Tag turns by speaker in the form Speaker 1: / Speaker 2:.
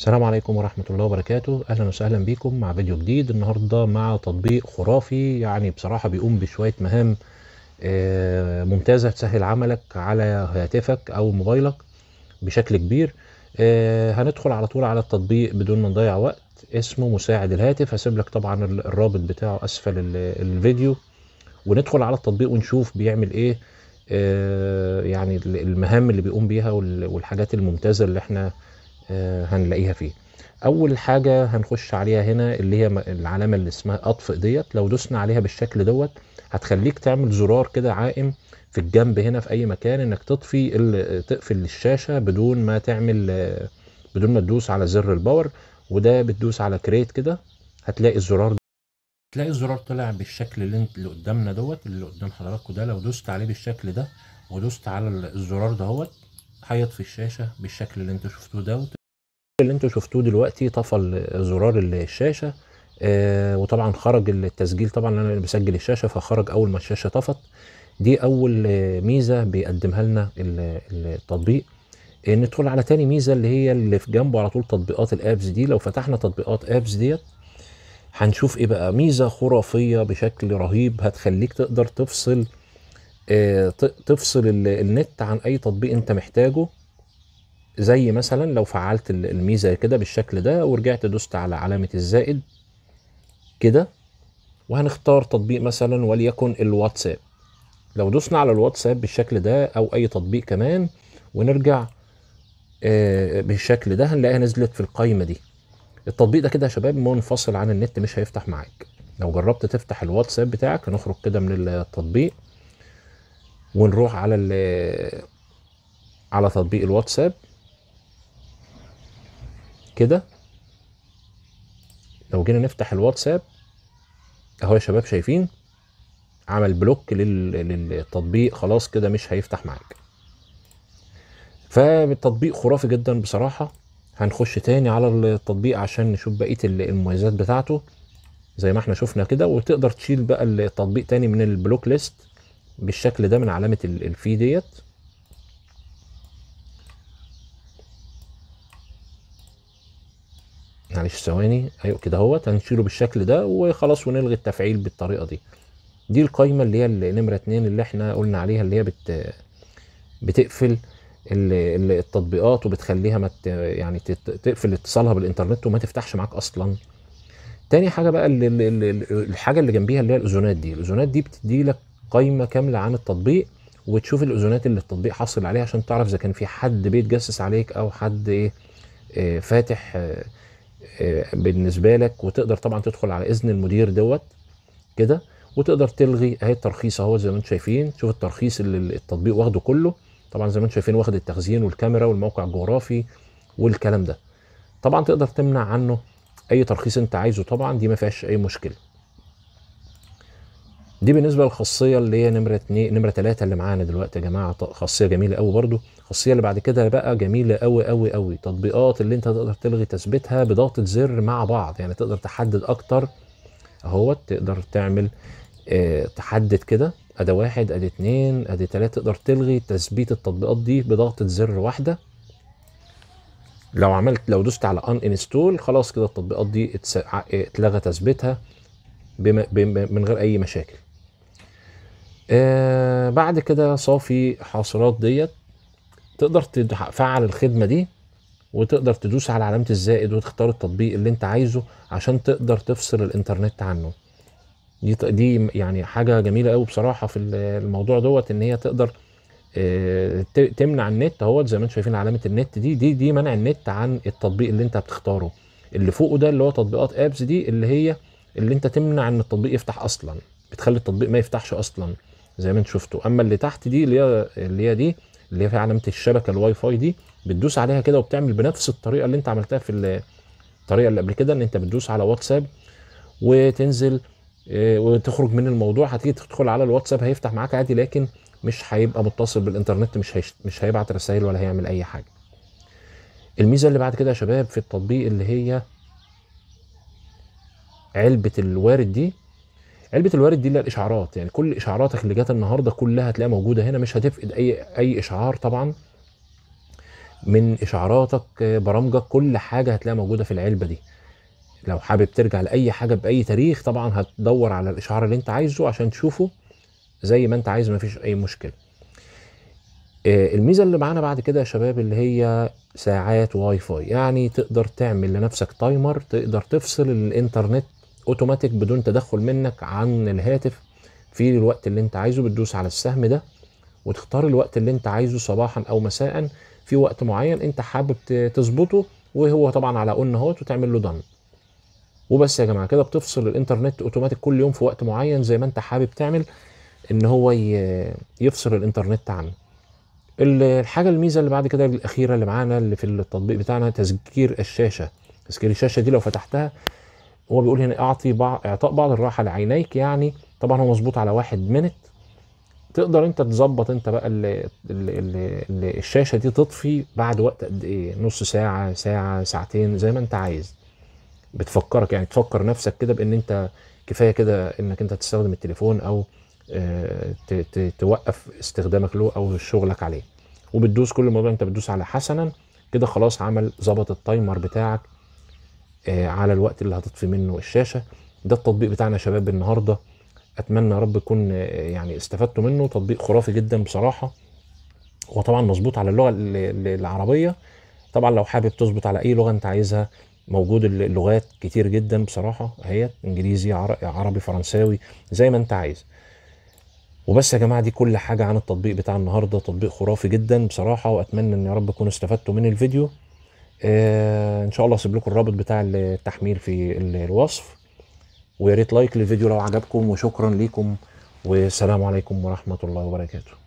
Speaker 1: السلام عليكم ورحمة الله وبركاته أهلا وسهلا بكم مع فيديو جديد النهاردة مع تطبيق خرافي يعني بصراحة بيقوم بشوية مهام آه، ممتازة تسهل عملك على هاتفك أو موبايلك بشكل كبير آه، هندخل على طول على التطبيق بدون ما نضيع وقت اسمه مساعد الهاتف هسيب لك طبعا الرابط بتاعه أسفل الفيديو وندخل على التطبيق ونشوف بيعمل ايه آه، يعني المهام اللي بيقوم بيها والحاجات الممتازة اللي احنا آه، هنلاقيها فيه اول حاجه هنخش عليها هنا اللي هي العلامه اللي اسمها اطفئ ديت لو دوسنا عليها بالشكل دوت هتخليك تعمل زرار كده عائم في الجنب هنا في اي مكان انك تطفي تقفل الشاشه بدون ما تعمل آه، بدون ما تدوس على زر الباور وده بتدوس على كريت كده هتلاقي الزرار تلاقي الزرار طلع بالشكل اللي انت اللي قدامنا دوت اللي قدام حضراتكم ده لو دوست عليه بالشكل ده ودوست على الزرار دهوت هيطفي الشاشه بالشكل اللي انت شفتوه دوت اللي انتم شفتوه دلوقتي طفى زرار الشاشه آه وطبعا خرج التسجيل طبعا انا بسجل الشاشه فخرج اول ما الشاشه طفت دي اول آه، ميزه بيقدمها لنا التطبيق آه، ندخل على تاني ميزه اللي هي اللي في جنبه على طول تطبيقات الابس دي لو فتحنا تطبيقات ابس ديت هنشوف ايه بقى ميزه خرافيه بشكل رهيب هتخليك تقدر تفصل آه تفصل النت عن اي تطبيق انت محتاجه زي مثلا لو فعلت الميزه كده بالشكل ده ورجعت دوست على علامه الزائد كده وهنختار تطبيق مثلا وليكن الواتساب لو دوسنا على الواتساب بالشكل ده او اي تطبيق كمان ونرجع آه، بالشكل ده هنلاقيها نزلت في القايمه دي التطبيق ده كده يا شباب منفصل عن النت مش هيفتح معاك لو جربت تفتح الواتساب بتاعك هنخرج كده من التطبيق ونروح على على تطبيق الواتساب كده لو جينا نفتح الواتساب اهو يا شباب شايفين عمل بلوك للتطبيق خلاص كده مش هيفتح معاك فالتطبيق خرافي جدا بصراحه هنخش تاني على التطبيق عشان نشوف بقيه المميزات بتاعته زي ما احنا شفنا كده وتقدر تشيل بقى التطبيق تاني من البلوك ليست بالشكل ده من علامه الفي ديت معلش ثواني ايوه كده اهوت هنشيله بالشكل ده وخلاص ونلغي التفعيل بالطريقه دي دي القايمه اللي هي نمره اتنين اللي احنا قلنا عليها اللي هي بت بتقفل التطبيقات وبتخليها ما يعني تقفل اتصالها بالانترنت وما تفتحش معاك اصلا تاني حاجه بقى اللي الحاجه اللي جنبيها اللي هي الاذونات دي الاذونات دي بتدي لك قايمه كامله عن التطبيق وتشوف الاذونات اللي التطبيق حاصل عليها عشان تعرف اذا كان في حد بيتجسس عليك او حد ايه آه، فاتح آه، آه، بالنسبه لك وتقدر طبعا تدخل على اذن المدير دوت كده وتقدر تلغي اهي الترخيص اهو زي ما انتم شايفين شوف الترخيص اللي التطبيق واخده كله طبعا زي ما انتم شايفين واخد التخزين والكاميرا والموقع الجغرافي والكلام ده طبعا تقدر تمنع عنه اي ترخيص انت عايزه طبعا دي ما فيهاش اي مشكله دي بالنسبه للخاصيه اللي هي نمره اتنين نمره ثلاثه اللي معانا دلوقتي يا جماعه خاصيه جميله قوي برده الخاصيه اللي بعد كده بقى جميله قوي قوي قوي تطبيقات اللي انت تقدر تلغي تثبيتها بضغطه زر مع بعض يعني تقدر تحدد اكتر اهوت تقدر تعمل اه تحدد كده ادي واحد ادي اتنين ادي تلاته تقدر تلغي تثبيت التطبيقات دي بضغطه زر واحده لو عملت لو دوست على ان انستول خلاص كده التطبيقات دي اتلغى تثبيتها بما بما من غير اي مشاكل آه، بعد كده صافي حاصلات ديت تقدر تفعل الخدمه دي وتقدر تدوس على علامه الزائد وتختار التطبيق اللي انت عايزه عشان تقدر تفصل الانترنت عنه دي دي يعني حاجه جميله قوي بصراحه في الموضوع دوت ان هي تقدر آه، تمنع النت اهوت زي ما انتم شايفين علامه النت دي دي دي منع النت عن التطبيق اللي انت بتختاره اللي فوقه ده اللي هو تطبيقات ابس دي اللي هي اللي انت تمنع ان التطبيق يفتح اصلا بتخلي التطبيق ما يفتحش اصلا زي ما انت شفتوا اما اللي تحت دي اللي هي اللي هي دي اللي هي علامه الشبكه الواي فاي دي بتدوس عليها كده وبتعمل بنفس الطريقه اللي انت عملتها في الطريقه اللي قبل كده ان انت بتدوس على واتساب وتنزل آه، وتخرج من الموضوع هتيجي تدخل على الواتساب هيفتح معاك عادي لكن مش هيبقى متصل بالانترنت مش هيش... مش هيبعت رسائل ولا هيعمل اي حاجه الميزه اللي بعد كده يا شباب في التطبيق اللي هي علبه الوارد دي علبه الوارد دي اللي الاشعارات يعني كل اشعاراتك اللي جت النهارده كلها هتلاقيها موجوده هنا مش هتفقد اي اي اشعار طبعا من اشعاراتك آه، برامجك كل حاجه هتلاقيها موجوده في العلبه دي لو حابب ترجع لاي حاجه باي تاريخ طبعا هتدور على الاشعار اللي انت عايزه عشان تشوفه زي ما انت عايز مفيش اي مشكله آه، الميزه اللي معانا بعد كده يا شباب اللي هي ساعات واي فاي يعني تقدر تعمل لنفسك تايمر تقدر تفصل الانترنت اوتوماتيك بدون تدخل منك عن الهاتف في الوقت اللي انت عايزه بتدوس على السهم ده وتختار الوقت اللي انت عايزه صباحا او مساء في وقت معين انت حابب تظبطه وهو طبعا على اون اهوت وتعمل له دن وبس يا جماعه كده بتفصل الانترنت اوتوماتيك كل يوم في وقت معين زي ما انت حابب تعمل ان هو يفصل الانترنت عنه الحاجه الميزه اللي بعد كده الاخيره اللي معانا اللي في التطبيق بتاعنا تذكير الشاشه تذكير الشاشه دي لو فتحتها هو بيقول هنا اعطي بعض اعطاء بعض الراحه لعينيك يعني طبعا هو مظبوط على واحد منت تقدر انت تظبط انت بقى اللي اللي اللي الشاشه دي تطفي بعد وقت قد ايه نص ساعه ساعه ساعتين زي ما انت عايز بتفكرك يعني تفكر نفسك كده بان انت كفايه كده انك انت تستخدم التليفون او آه، توقف استخدامك له او شغلك عليه وبتدوس كل ما انت بتدوس على حسنا كده خلاص عمل ظبط التايمر بتاعك آه، على الوقت اللي هتطفي منه الشاشه ده التطبيق بتاعنا يا شباب النهارده اتمنى يا رب تكون آه، يعني استفدتوا منه تطبيق خرافي جدا بصراحه هو طبعا مظبوط على اللغه العربيه طبعا لو حابب تظبط على اي لغه انت عايزها موجود اللغات كتير جدا بصراحه هي انجليزي عربي فرنساوي زي ما انت عايز وبس يا جماعه دي كل حاجه عن التطبيق بتاع النهارده تطبيق خرافي جدا بصراحه واتمنى ان يا رب تكونوا استفدتوا من الفيديو آه، ان شاء الله هسيب لكم الرابط بتاع التحميل في الوصف ويا ريت لايك للفيديو لو عجبكم وشكرا ليكم والسلام عليكم ورحمه الله وبركاته